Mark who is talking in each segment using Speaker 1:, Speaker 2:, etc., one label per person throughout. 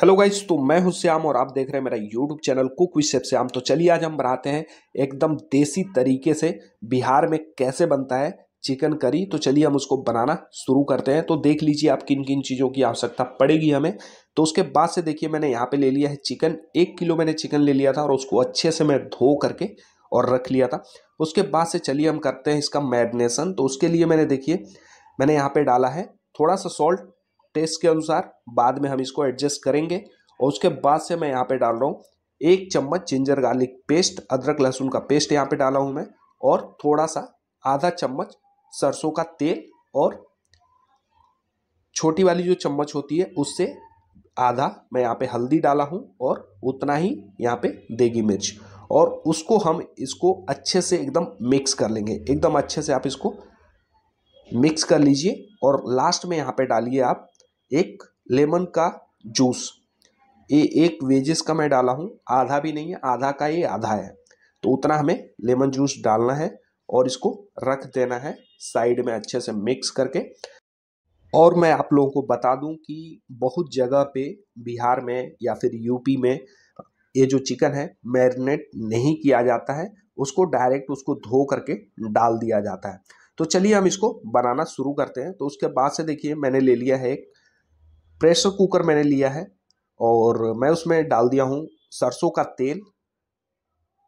Speaker 1: hello guys तो मैं हूं श्याम और आप देख रहे हैं मेरा YouTube channel cook with chef Shyam तो चलिए आज हम बनाते हैं एकदम देसी तरीके से बिहार में कैसे बनता है चिकन करी तो चलिए हम उसको बनाना शुरू करते हैं तो देख लीजिए आप किन किन चीज़ों की आवश्यकता पड़ेगी हमें तो उसके बाद से देखिए मैंने यहाँ पर ले लिया है चिकन एक किलो मैंने चिकन ले लिया था और उसको अच्छे से मैं धो करके और रख लिया था उसके बाद से चलिए हम करते हैं इसका मैरिनेशन तो उसके लिए मैंने देखिए मैंने यहाँ पर डाला है थोड़ा सा सॉल्ट टेस्ट के अनुसार बाद में हम इसको एडजस्ट करेंगे और उसके बाद से मैं यहाँ पे डाल रहा हूँ एक चम्मच जिंजर गार्लिक पेस्ट अदरक लहसुन का पेस्ट यहाँ पे डाला हूँ मैं और थोड़ा सा आधा चम्मच सरसों का तेल और छोटी वाली जो चम्मच होती है उससे आधा मैं यहाँ पे हल्दी डाला हूँ और उतना ही यहाँ पे देगी मिर्च और उसको हम इसको अच्छे से एकदम मिक्स कर लेंगे एकदम अच्छे से आप इसको मिक्स कर लीजिए और लास्ट में यहाँ पे डालिए आप एक लेमन का जूस ये एक वेजेस का मैं डाला हूँ आधा भी नहीं है आधा का ये आधा है तो उतना हमें लेमन जूस डालना है और इसको रख देना है साइड में अच्छे से मिक्स करके और मैं आप लोगों को बता दूं कि बहुत जगह पे बिहार में या फिर यूपी में ये जो चिकन है मैरिनेट नहीं किया जाता है उसको डायरेक्ट उसको धो करके डाल दिया जाता है तो चलिए हम इसको बनाना शुरू करते हैं तो उसके बाद से देखिए मैंने ले लिया है एक प्रेशर कुकर मैंने लिया है और मैं उसमें डाल दिया हूँ सरसों का तेल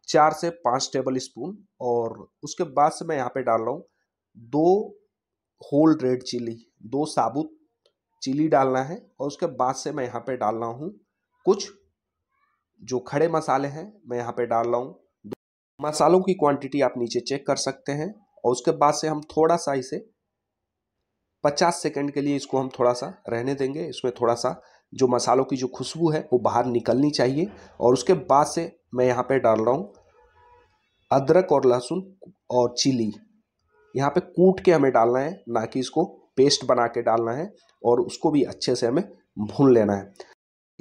Speaker 1: चार से पाँच टेबल स्पून और उसके बाद से मैं यहाँ पे डाल रहा हूँ दो होल रेड चिली दो साबुत चिली डालना है और उसके बाद से मैं यहाँ पे डाल रहा हूँ कुछ जो खड़े मसाले हैं मैं यहाँ पे डाल रहा हूँ मसालों की क्वांटिटी आप नीचे चेक कर सकते हैं और उसके बाद से हम थोड़ा सा इसे 50 सेकंड के लिए इसको हम थोड़ा सा रहने देंगे इसमें थोड़ा सा जो मसालों की जो खुशबू है वो बाहर निकलनी चाहिए और उसके बाद से मैं यहाँ पे डाल रहा हूँ अदरक और लहसुन और चिली यहाँ पे कूट के हमें डालना है ना कि इसको पेस्ट बना के डालना है और उसको भी अच्छे से हमें भून लेना है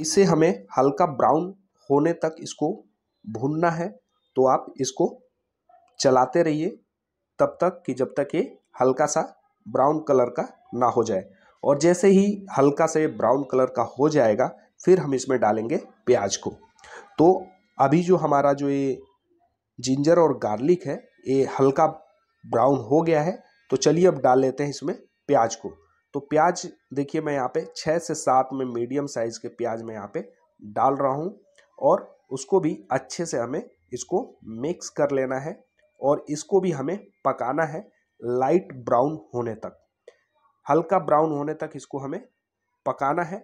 Speaker 1: इसे हमें हल्का ब्राउन होने तक इसको भूनना है तो आप इसको चलाते रहिए तब तक कि जब तक ये हल्का सा ब्राउन कलर का ना हो जाए और जैसे ही हल्का से ब्राउन कलर का हो जाएगा फिर हम इसमें डालेंगे प्याज को तो अभी जो हमारा जो ये जिंजर और गार्लिक है ये हल्का ब्राउन हो गया है तो चलिए अब डाल लेते हैं इसमें प्याज को तो प्याज देखिए मैं यहाँ पे छः से सात में मीडियम साइज़ के प्याज मैं यहाँ पे डाल रहा हूँ और उसको भी अच्छे से हमें इसको मिक्स कर लेना है और इसको भी हमें पकाना है लाइट ब्राउन होने तक हल्का ब्राउन होने तक इसको हमें पकाना है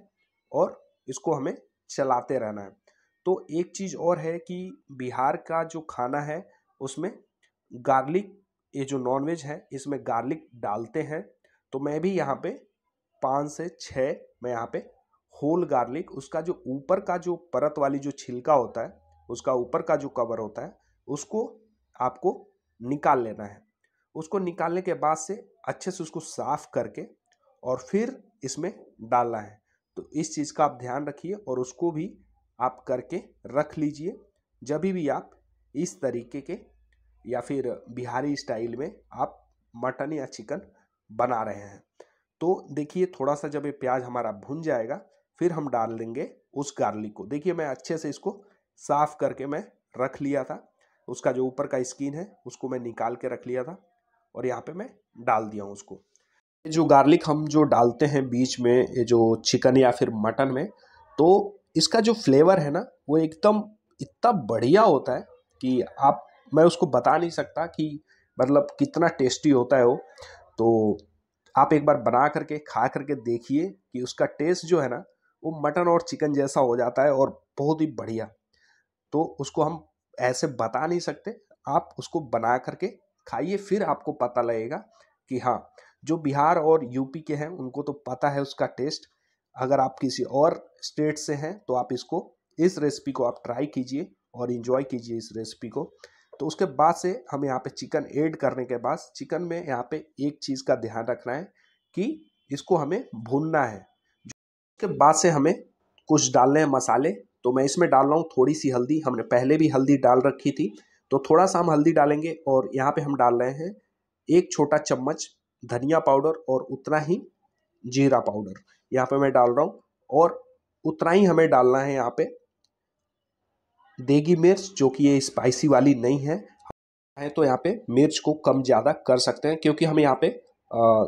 Speaker 1: और इसको हमें चलाते रहना है तो एक चीज़ और है कि बिहार का जो खाना है उसमें गार्लिक ये जो नॉनवेज है इसमें गार्लिक डालते हैं तो मैं भी यहाँ पे पाँच से छः मैं यहाँ पे होल गार्लिक उसका जो ऊपर का जो परत वाली जो छिलका होता है उसका ऊपर का जो कवर होता है उसको आपको निकाल लेना है उसको निकालने के बाद से अच्छे से उसको साफ करके और फिर इसमें डालना है तो इस चीज़ का आप ध्यान रखिए और उसको भी आप करके रख लीजिए जब भी आप इस तरीके के या फिर बिहारी स्टाइल में आप मटन या चिकन बना रहे हैं तो देखिए थोड़ा सा जब ये प्याज हमारा भुन जाएगा फिर हम डाल देंगे उस गार्लिक को देखिए मैं अच्छे से इसको साफ करके मैं रख लिया था उसका जो ऊपर का स्किन है उसको मैं निकाल के रख लिया था और यहाँ पे मैं डाल दिया हूँ उसको जो गार्लिक हम जो डालते हैं बीच में ये जो चिकन या फिर मटन में तो इसका जो फ्लेवर है ना वो एकदम इतना बढ़िया होता है कि आप मैं उसको बता नहीं सकता कि मतलब कितना टेस्टी होता है वो तो आप एक बार बना करके खा करके देखिए कि उसका टेस्ट जो है ना वो मटन और चिकन जैसा हो जाता है और बहुत ही बढ़िया तो उसको हम ऐसे बता नहीं सकते आप उसको बना करके खाइए फिर आपको पता लगेगा कि हाँ जो बिहार और यूपी के हैं उनको तो पता है उसका टेस्ट अगर आप किसी और स्टेट से हैं तो आप इसको इस रेसिपी को आप ट्राई कीजिए और इन्जॉय कीजिए इस रेसिपी को तो उसके बाद से हम यहाँ पे चिकन ऐड करने के बाद चिकन में यहाँ पे एक चीज़ का ध्यान रखना है कि इसको हमें भूनना है उसके बाद से हमें कुछ डालने हैं मसाले तो मैं इसमें डाल रहा हूँ थोड़ी सी हल्दी हमने पहले भी हल्दी डाल रखी थी तो थोड़ा सा हम हल्दी डालेंगे और यहाँ पे हम डाल रहे हैं एक छोटा चम्मच धनिया पाउडर और उतना ही जीरा पाउडर यहाँ पे मैं डाल रहा हूँ और उतना ही हमें डालना है यहाँ पे देगी मिर्च जो कि ये स्पाइसी वाली नहीं है है तो यहाँ पे मिर्च को कम ज़्यादा कर सकते हैं क्योंकि हम यहाँ पे आ,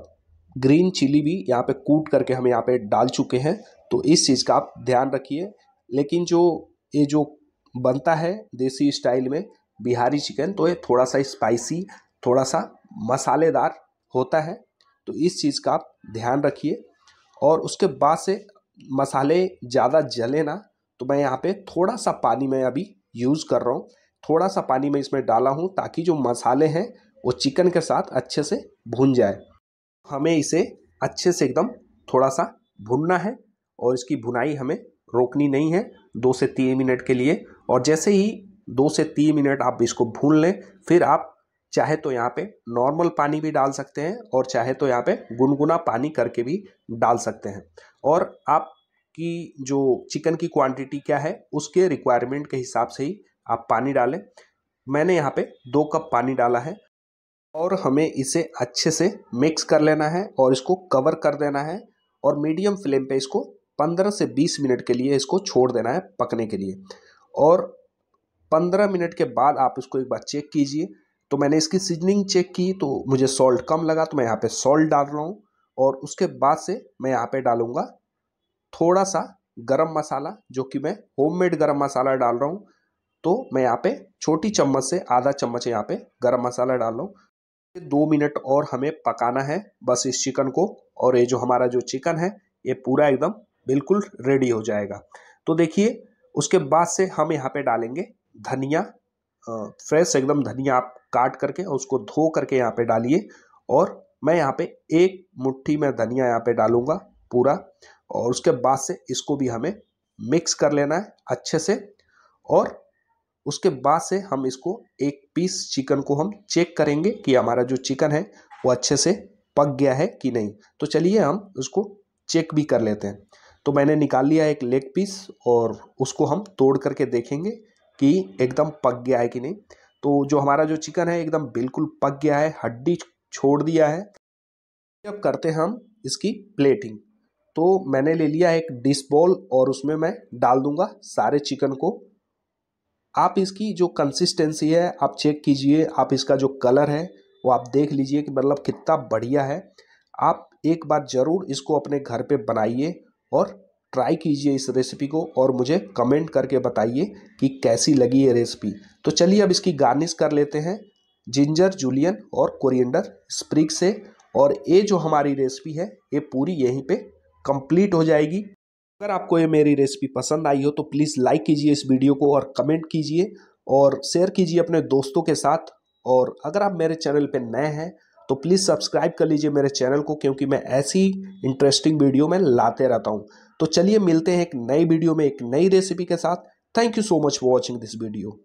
Speaker 1: ग्रीन चिली भी यहाँ पे कूट करके हम यहाँ पे डाल चुके हैं तो इस चीज़ का आप ध्यान रखिए लेकिन जो ये जो बनता है देसी स्टाइल में बिहारी चिकन तो ये थोड़ा सा स्पाइसी थोड़ा सा मसालेदार होता है तो इस चीज़ का आप ध्यान रखिए और उसके बाद से मसाले ज़्यादा जले ना तो मैं यहाँ पे थोड़ा सा पानी मैं अभी यूज़ कर रहा हूँ थोड़ा सा पानी मैं इसमें डाला हूँ ताकि जो मसाले हैं वो चिकन के साथ अच्छे से भुन जाए हमें इसे अच्छे से एकदम थोड़ा सा भुनना है और इसकी भुनाई हमें रोकनी नहीं है दो से तीन मिनट के लिए और जैसे ही दो से तीन मिनट आप इसको भून लें फिर आप चाहे तो यहाँ पे नॉर्मल पानी भी डाल सकते हैं और चाहे तो यहाँ पे गुनगुना पानी करके भी डाल सकते हैं और आप की जो चिकन की क्वांटिटी क्या है उसके रिक्वायरमेंट के हिसाब से ही आप पानी डालें मैंने यहाँ पे दो कप पानी डाला है और हमें इसे अच्छे से मिक्स कर लेना है और इसको कवर कर देना है और मीडियम फ्लेम पर इसको पंद्रह से बीस मिनट के लिए इसको छोड़ देना है पकने के लिए और पंद्रह मिनट के बाद आप इसको एक बार चेक कीजिए तो मैंने इसकी सीजनिंग चेक की तो मुझे सॉल्ट कम लगा तो मैं यहाँ पे सॉल्ट डाल रहा हूँ और उसके बाद से मैं यहाँ पे डालूँगा थोड़ा सा गरम मसाला जो कि मैं होममेड गरम मसाला डाल रहा हूँ तो मैं यहाँ पे छोटी चम्मच से आधा चम्मच यहाँ पे गरम मसाला डाल रहा हूँ दो मिनट और हमें पकाना है बस इस चिकन को और ये जो हमारा जो चिकन है ये पूरा एकदम बिल्कुल रेडी हो जाएगा तो देखिए उसके बाद से हम यहाँ पर डालेंगे धनिया फ्रेश एकदम धनिया आप काट करके और उसको धो करके यहाँ पे डालिए और मैं यहाँ पे एक मुट्ठी में धनिया यहाँ पे डालूँगा पूरा और उसके बाद से इसको भी हमें मिक्स कर लेना है अच्छे से और उसके बाद से हम इसको एक पीस चिकन को हम चेक करेंगे कि हमारा जो चिकन है वो अच्छे से पक गया है कि नहीं तो चलिए हम उसको चेक भी कर लेते हैं तो मैंने निकाल लिया एक लेग पीस और उसको हम तोड़ करके देखेंगे कि एकदम पक गया है कि नहीं तो जो हमारा जो चिकन है एकदम बिल्कुल पक गया है हड्डी छोड़ दिया है अब करते हैं हम इसकी प्लेटिंग तो मैंने ले लिया एक डिश बॉल और उसमें मैं डाल दूंगा सारे चिकन को आप इसकी जो कंसिस्टेंसी है आप चेक कीजिए आप इसका जो कलर है वो आप देख लीजिए कि मतलब कितना बढ़िया है आप एक बार ज़रूर इसको अपने घर पे बनाइए और ट्राई कीजिए इस रेसिपी को और मुझे कमेंट करके बताइए कि कैसी लगी ये रेसिपी तो चलिए अब इसकी गार्निश कर लेते हैं जिंजर जूलियन और कोरिएंडर स्प्रिग से और ये जो हमारी रेसिपी है ये पूरी यहीं पे कंप्लीट हो जाएगी अगर आपको ये मेरी रेसिपी पसंद आई हो तो प्लीज़ लाइक कीजिए इस वीडियो को और कमेंट कीजिए और शेयर कीजिए अपने दोस्तों के साथ और अगर आप मेरे चैनल पर नए हैं तो प्लीज़ सब्सक्राइब कर लीजिए मेरे चैनल को क्योंकि मैं ऐसी इंटरेस्टिंग वीडियो में लाते रहता हूँ तो चलिए मिलते हैं एक नई वीडियो में एक नई रेसिपी के साथ thank you so much for watching this video